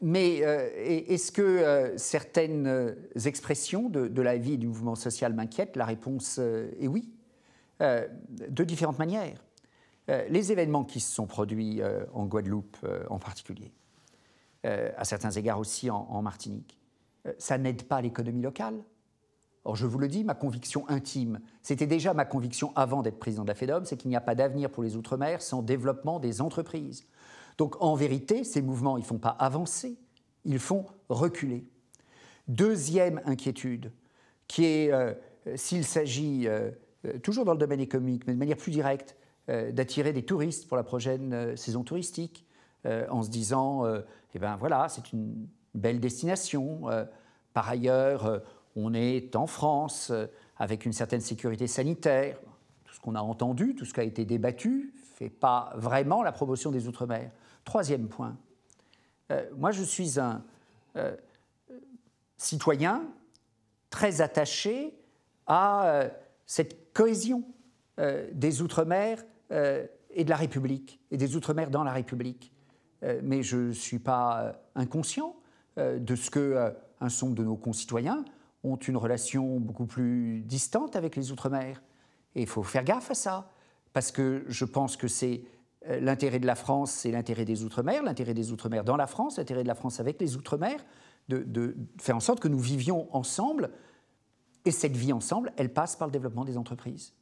Mais euh, est-ce que euh, certaines euh, expressions de, la vie du mouvement social m'inquiètent La réponse est oui, de différentes manières. les événements qui se sont produits en Guadeloupe en particulier, à certains égards aussi en, Martinique, ça n'aide pas l'économie locale. Or, je vous le dis, ma conviction intime, c'était déjà ma conviction avant d'être président de la FEDOM, c'est qu'il n'y a pas d'avenir pour les Outre-mer sans développement des entreprises. Donc en vérité, ces mouvements, ils ne font pas avancer, ils font reculer. Deuxième inquiétude, qui est euh, s'il s'agit, euh, euh, toujours dans le domaine économique, mais de manière plus directe, d'attirer des touristes pour la prochaine saison touristique, en se disant, eh ben voilà, c'est une belle destination. par ailleurs, on est en France, avec une certaine sécurité sanitaire. Tout ce qu'on a entendu, tout ce qui a été débattu, fait pas vraiment la promotion des Outre-mer. Troisième point, euh, moi je suis un euh, citoyen très attaché à euh, cette cohésion des Outre-mer et de la République, et des Outre-mer dans la République. mais je ne suis pas inconscient de ce que un nombre de nos concitoyens ont une relation beaucoup plus distante avec les Outre-mer. Et il faut faire gaffe à ça parce que je pense que c'est euh, l'intérêt de la France, c'est l'intérêt des Outre-mer, l'intérêt des Outre-mer dans la France, l'intérêt de la France avec les Outre-mer, de, de, faire en sorte que nous vivions ensemble. Et cette vie ensemble, elle passe par le développement des entreprises.